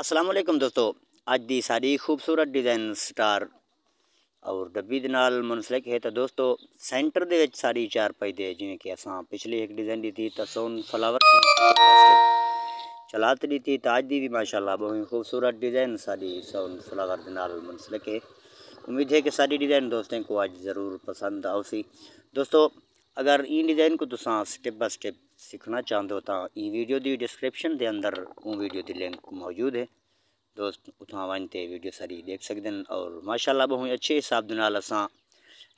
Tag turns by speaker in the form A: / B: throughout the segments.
A: असलम दोस्तों अज की सारी खूबसूरत डिजाइन स्टार और डब्बी के नाल मुनसलिक है तो दोस्तों सेंटर के सारी चार पाई दे जिमें कि असा पिछली एक डिजाइन दी तो सोन फ्लावर चला दी थी तो अज की भी माशाला बहुत ही खूबसूरत डिजाइन सारी सोन फ्लावर के नाल मुनसलिक है उम्मीद है कि सारी डिजाइन दोस्तों को अज जरूर पसंद आओ सी दोस्तों अगर ई डिज़ाइन को तुसा स्टेप बाय स्टेप सीखना चाहते हो तो ई वीडियो की डिस्क्रिप्शन के अंदर वो वीडियो की लिंक मौजूद है दोस्त उतना वनते वीडियो सारी देख सकते हैं और माशाला बहुत अच्छे हिसाब के नाल असा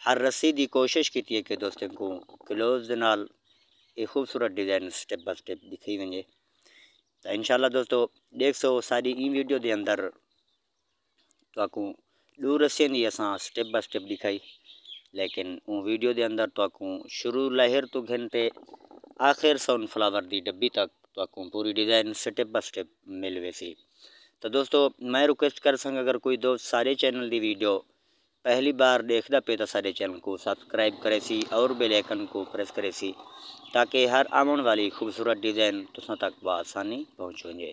A: हर रस्सी की कोशिश की है कि दोस्तों को क्लोज के नाल ये खूबसूरत डिज़ाइन स्टेप बाय स्टेप दिखाई वजे तो इनशाला दोस्तों देख सो सारी ई वीडियो के अंदर तो दूर रस्सी असा स्टेप बाय स्टेप दिखाई लेकिन ਉਹ ਵੀਡੀਓ ਦੇ ਅੰਦਰ तो ਸ਼ੁਰੂ ਲਹਿਰ ਤੋਂ आखिर ਆਖਿਰ ਸਨਫਲਾਵਰ ਦੀ ਡੱਬੀ ਤੱਕ पूरी डिजाइन स्टेप बाय ਬਾਈ मिल वे ਸੀ तो दोस्तों मैं रिक्वेस्ट कर ਸੰਗ अगर कोई दोस्त सारे चैनल की वीडियो पहली बार देखता पे तो सारे चैनल को सब्सक्राइब करे सी और बेल आइकन को प्रेस करे सी ताकि हर आवन वाली खूबसूरत डिज़ाइन तुसा तक बसानी पहुँच जाए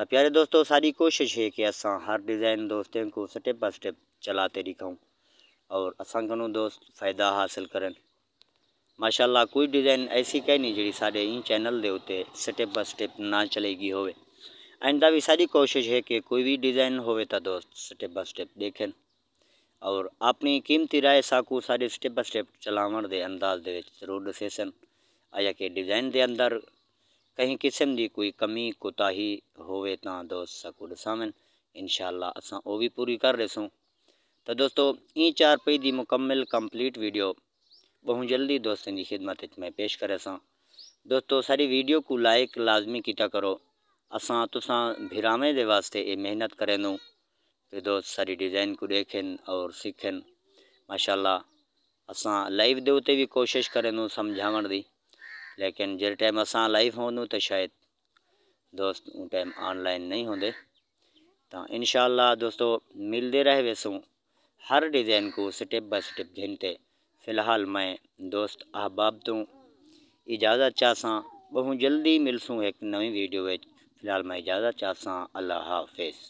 A: तो प्यारे दोस्तों सारी कोशिश है कि असा हर डिज़ाइन दोस्तों को स्टेप बाय स्टेप चलाते दिखाऊँ और असू दोस्त फ़ायदा हासिल करें माशाल्लाह कोई डिज़ाइन ऐसी कह नहीं जी सा चैनल के उत्ते स्टेप बाय स्टेप ना चलेगी हो आइंदा भी सारी कोशिश है कि कोई भी डिज़ाइन हो तो दोस्त स्टेप बाय स्टेप देखें और अपनी कीमती राय साकू सा स्टेप बाय स्टेप चलाव के अंदाज के जरूर दसे सन कि डिज़ाइन के अंदर कहीं किस्म की कोई कमी कोताही होवे तो दोस्त साकू दसावन इनशाला असा वो भी पूरी कर रहे सूँ तो दोस्तों ई चार पई दी मुकम्मल कंप्लीट वीडियो बहुत जल्दी दोस्तों की खिदमत में पेश करे सा दोस्तों सारी वीडियो को लाइक लाजमी किया करो असा तुसा भिरावे के वास्ते ये मेहनत करें कि दोस्त सारी डिज़ाइन को देखें और सीखें माशाल्लाह असा लाइव के उत्ते भी कोशिश करें समझावण की लेकिन जिस टाइम असा लाइव हों तो शायद दोस्त टाइम ऑनलाइन नहीं होंगे तो इन दोस्तों मिलते रहे वैसों हर डिज़ाइन को स्टेप बाय स्टेप झीनते फ़िलहाल मैं दोस्त अहबाब तो इजाज़त चाहसा बहुत जल्दी मिलसूँ एक नई वीडियो में फ़िलहाल मैं इजाज़त चाहसा अल्लाह हाफिज़